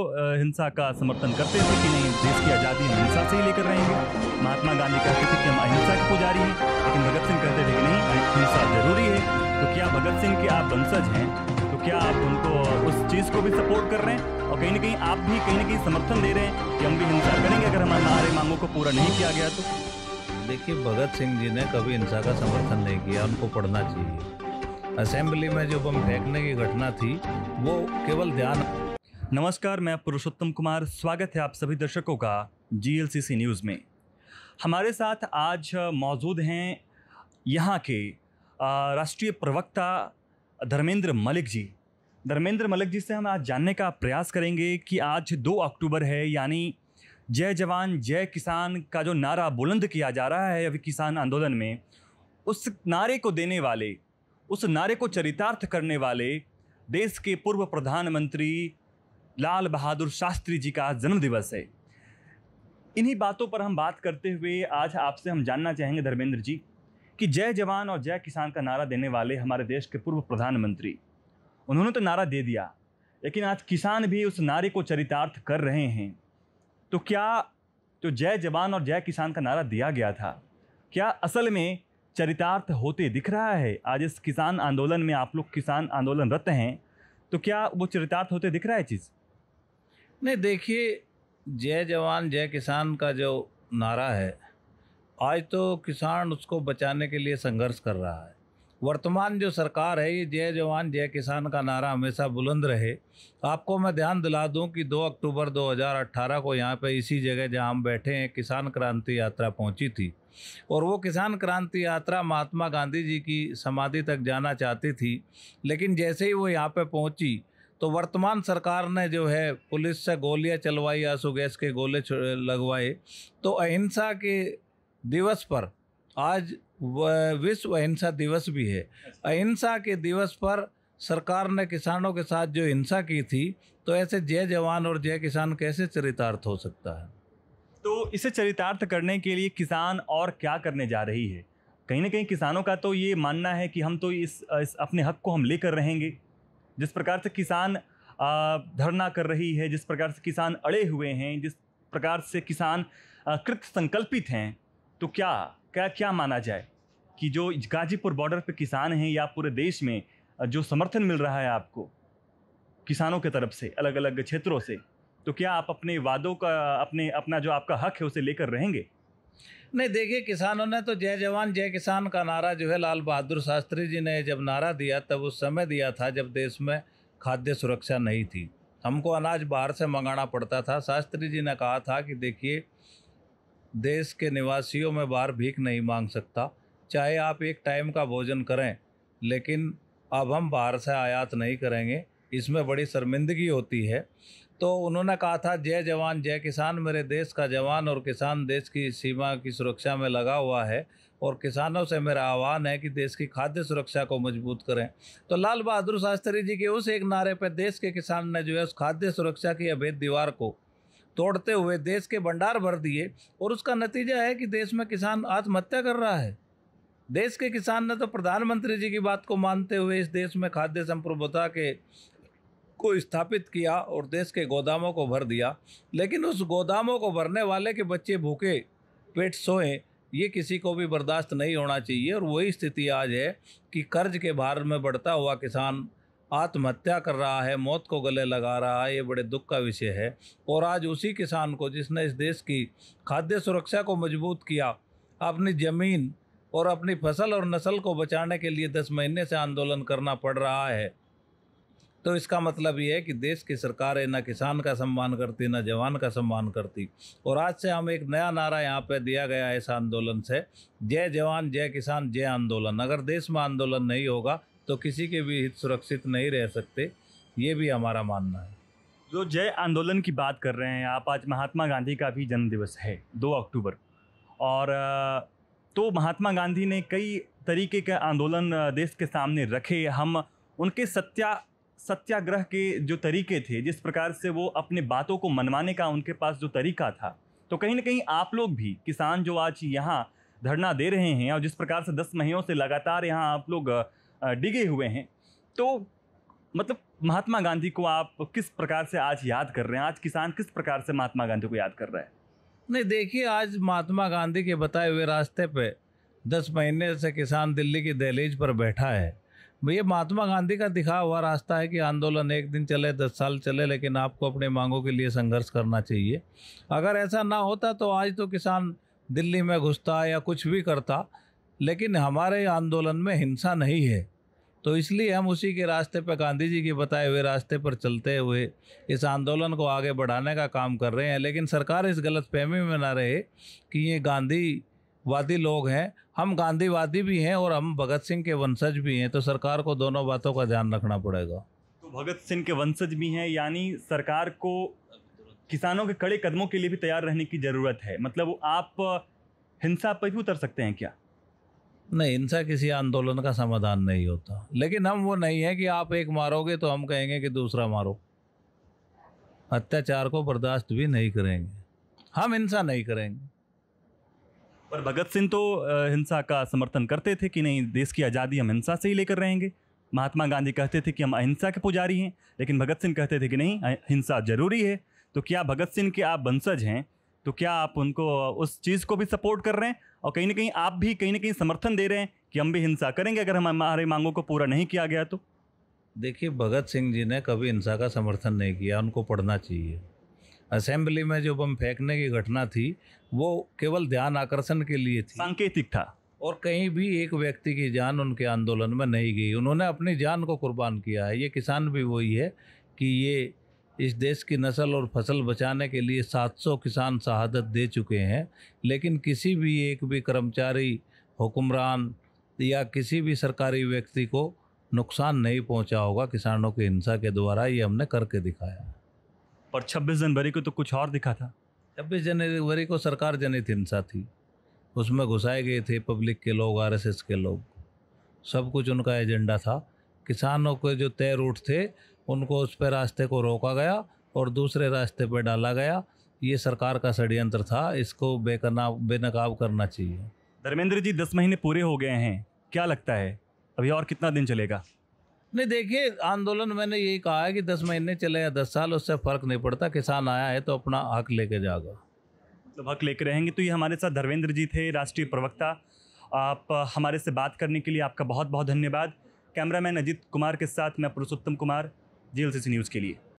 तो हिंसा का समर्थन करते थे कि नहीं देश की आज़ादी हम हिंसा से ही लेकर रहेंगे महात्मा गांधी कहते थे कि हम अहिंसा के पुजारी हैं लेकिन भगत सिंह कहते थे कि नहीं अहिंसा जरूरी है तो क्या भगत सिंह के आप वंशज हैं तो क्या आप उनको उस चीज़ को भी सपोर्ट कर रहे हैं और कहीं ना कहीं आप भी कहीं ना कहीं समर्थन दे रहे हैं कि हम भी हिंसा करेंगे अगर हमारे हमारे मांगों को पूरा नहीं किया गया तो देखिए भगत सिंह जी ने कभी हिंसा का समर्थन नहीं किया उनको पढ़ना चाहिए असेंबली में जो बम फेंकने की घटना थी वो केवल ध्यान नमस्कार मैं पुरुषोत्तम कुमार स्वागत है आप सभी दर्शकों का जीएलसीसी न्यूज़ में हमारे साथ आज मौजूद हैं यहाँ के राष्ट्रीय प्रवक्ता धर्मेंद्र मलिक जी धर्मेंद्र मलिक जी से हम आज जानने का प्रयास करेंगे कि आज दो अक्टूबर है यानी जय जवान जय किसान का जो नारा बुलंद किया जा रहा है अभी किसान आंदोलन में उस नारे को देने वाले उस नारे को चरितार्थ करने वाले देश के पूर्व प्रधानमंत्री लाल बहादुर शास्त्री जी का जन्म दिवस है इन्हीं बातों पर हम बात करते हुए आज आपसे हम जानना चाहेंगे धर्मेंद्र जी कि जय जवान और जय किसान का नारा देने वाले हमारे देश के पूर्व प्रधानमंत्री उन्होंने तो नारा दे दिया लेकिन आज किसान भी उस नारे को चरितार्थ कर रहे हैं तो क्या जो तो जय जवान और जय किसान का नारा दिया गया था क्या असल में चरितार्थ होते दिख रहा है आज इस किसान आंदोलन में आप लोग किसान आंदोलनरत हैं तो क्या वो चरितार्थ होते दिख रहा है चीज़ नहीं देखिए जय जवान जय किसान का जो नारा है आज तो किसान उसको बचाने के लिए संघर्ष कर रहा है वर्तमान जो सरकार है ये जय जवान जय किसान का नारा हमेशा बुलंद रहे आपको मैं ध्यान दिला दूं कि 2 अक्टूबर 2018 को यहाँ पे इसी जगह जहाँ हम बैठे हैं किसान क्रांति यात्रा पहुँची थी और वो किसान क्रांति यात्रा महात्मा गांधी जी की समाधि तक जाना चाहती थी लेकिन जैसे ही वो यहाँ पे पहुँची तो वर्तमान सरकार ने जो है पुलिस से गोलियां चलवाई आंसू गैस के गोले लगवाए तो अहिंसा के दिवस पर आज विश्व अहिंसा दिवस भी है अच्छा। अहिंसा के दिवस पर सरकार ने किसानों के साथ जो हिंसा की थी तो ऐसे जय जवान और जय किसान कैसे चरितार्थ हो सकता है तो इसे चरितार्थ करने के लिए किसान और क्या करने जा रही है कहीं ना कहीं किसानों का तो ये मानना है कि हम तो इस, इस अपने हक को हम लेकर रहेंगे जिस प्रकार से किसान धरना कर रही है जिस प्रकार से किसान अड़े हुए हैं जिस प्रकार से किसान कृत संकल्पित हैं तो क्या क्या क्या माना जाए कि जो गाजीपुर बॉर्डर पे किसान हैं या पूरे देश में जो समर्थन मिल रहा है आपको किसानों के तरफ से अलग अलग क्षेत्रों से तो क्या आप अपने वादों का अपने अपना जो आपका हक है उसे लेकर रहेंगे नहीं देखिए किसानों ने तो जय जवान जय किसान का नारा जो है लाल बहादुर शास्त्री जी ने जब नारा दिया तब उस समय दिया था जब देश में खाद्य सुरक्षा नहीं थी हमको अनाज बाहर से मंगाना पड़ता था शास्त्री जी ने कहा था कि देखिए देश के निवासियों में बाहर भीख नहीं मांग सकता चाहे आप एक टाइम का भोजन करें लेकिन अब हम बाहर से आयात नहीं करेंगे इसमें बड़ी शर्मिंदगी होती है तो उन्होंने कहा था जय जवान जय किसान मेरे देश का जवान और किसान देश की सीमा की सुरक्षा में लगा हुआ है और किसानों से मेरा आह्वान है कि देश की खाद्य सुरक्षा को मजबूत करें तो लाल बहादुर शास्त्री जी के उस एक नारे पर देश के किसान ने जो है उस खाद्य सुरक्षा की अभेद दीवार को तोड़ते हुए देश के भंडार भर दिए और उसका नतीजा है कि देश में किसान आत्महत्या कर रहा है देश के किसान ने तो प्रधानमंत्री जी की बात को मानते हुए इस देश में खाद्य संप्रभुता के को स्थापित किया और देश के गोदामों को भर दिया लेकिन उस गोदामों को भरने वाले के बच्चे भूखे पेट सोए ये किसी को भी बर्दाश्त नहीं होना चाहिए और वही स्थिति आज है कि कर्ज के भार में बढ़ता हुआ किसान आत्महत्या कर रहा है मौत को गले लगा रहा है ये बड़े दुख का विषय है और आज उसी किसान को जिसने इस देश की खाद्य सुरक्षा को मजबूत किया अपनी ज़मीन और अपनी फसल और नस्ल को बचाने के लिए दस महीने से आंदोलन करना पड़ रहा है तो इसका मतलब ये है कि देश की सरकार है ना किसान का सम्मान करती ना जवान का सम्मान करती और आज से हम एक नया नारा यहाँ पे दिया गया है इस आंदोलन से जय जवान जय किसान जय आंदोलन अगर देश में आंदोलन नहीं होगा तो किसी के भी हित सुरक्षित नहीं रह सकते ये भी हमारा मानना है जो जय आंदोलन की बात कर रहे हैं आप आज महात्मा गांधी का भी जन्मदिवस है दो अक्टूबर और तो महात्मा गांधी ने कई तरीके के आंदोलन देश के सामने रखे हम उनके सत्या सत्याग्रह के जो तरीके थे जिस प्रकार से वो अपने बातों को मनवाने का उनके पास जो तरीका था तो कहीं ना कहीं आप लोग भी किसान जो आज यहाँ धरना दे रहे हैं और जिस प्रकार से दस महीनों से लगातार यहाँ आप लोग डिगे हुए हैं तो मतलब महात्मा गांधी को आप किस प्रकार से आज याद कर रहे हैं आज किसान किस प्रकार से महात्मा गांधी को याद कर रहा है नहीं देखिए आज महात्मा गांधी के बताए हुए रास्ते पे दस महीने से किसान दिल्ली की दहलीज पर बैठा है ये महात्मा गांधी का दिखा हुआ रास्ता है कि आंदोलन एक दिन चले दस साल चले लेकिन आपको अपने मांगों के लिए संघर्ष करना चाहिए अगर ऐसा ना होता तो आज तो किसान दिल्ली में घुसता या कुछ भी करता लेकिन हमारे आंदोलन में हिंसा नहीं है तो इसलिए हम उसी के रास्ते पर गांधी जी के बताए हुए रास्ते पर चलते हुए इस आंदोलन को आगे बढ़ाने का काम कर रहे हैं लेकिन सरकार इस गलत फहमी में ना रहे कि ये गांधी वादी लोग हैं हम गांधीवादी भी हैं और हम भगत सिंह के वंशज भी हैं तो सरकार को दोनों बातों का ध्यान रखना पड़ेगा तो भगत सिंह के वंशज भी हैं यानी सरकार को किसानों के कड़े कदमों के लिए भी तैयार रहने की ज़रूरत है मतलब आप हिंसा पर भी उतर सकते हैं क्या नहीं हिंसा किसी आंदोलन का समाधान नहीं होता लेकिन हम वो नहीं है कि आप एक मारोगे तो हम कहेंगे कि दूसरा मारो अत्याचार को बर्दाश्त भी नहीं करेंगे हम हिंसा नहीं करेंगे पर भगत सिंह तो हिंसा का समर्थन करते थे कि नहीं देश की आज़ादी हम हिंसा से ही लेकर रहेंगे महात्मा गांधी कहते थे कि हम अहिंसा के पुजारी हैं लेकिन भगत सिंह कहते थे कि नहीं हिंसा जरूरी है तो क्या भगत सिंह के आप वंशज हैं तो क्या आप उनको उस चीज़ को भी सपोर्ट कर रहे हैं और कहीं ना कहीं आप भी कहीं ना कहीं समर्थन दे रहे हैं कि हम भी हिंसा करेंगे अगर हमारे मांगों को पूरा नहीं किया गया तो देखिए भगत सिंह जी ने कभी हिंसा का समर्थन नहीं किया उनको पढ़ना चाहिए असेंबली में जो बम फेंकने की घटना थी वो केवल ध्यान आकर्षण के लिए थी सांकेतिक था और कहीं भी एक व्यक्ति की जान उनके आंदोलन में नहीं गई उन्होंने अपनी जान को कुर्बान किया है ये किसान भी वही है कि ये इस देश की नस्ल और फसल बचाने के लिए 700 किसान शहादत दे चुके हैं लेकिन किसी भी एक भी कर्मचारी हुक्मरान या किसी भी सरकारी व्यक्ति को नुकसान नहीं पहुंचा होगा किसानों की हिंसा के द्वारा ये हमने करके दिखाया है पर 26 जनवरी को तो कुछ और दिखा था छब्बीस जनवरी को सरकार जनित हिंसा थी उसमें घुसाए गए थे पब्लिक के लोग आर के लोग सब कुछ उनका एजेंडा था किसानों के जो तय रूट थे उनको उस पर रास्ते को रोका गया और दूसरे रास्ते पर डाला गया ये सरकार का षड्यंत्र था इसको बेकना बेनकाब करना चाहिए धर्मेंद्र जी दस महीने पूरे हो गए हैं क्या लगता है अभी और कितना दिन चलेगा नहीं देखिए आंदोलन मैंने यही कहा है कि दस महीने चले या दस साल उससे फर्क नहीं पड़ता किसान आया है तो अपना हक लेके जाएगा मतलब हक लेके रहेंगे तो ये हमारे साथ धर्मेंद्र जी थे राष्ट्रीय प्रवक्ता आप हमारे से बात करने के लिए आपका बहुत बहुत धन्यवाद कैमरामैन अजीत कुमार के साथ मैं पुरुषोत्तम कुमार जी न्यूज़ के लिए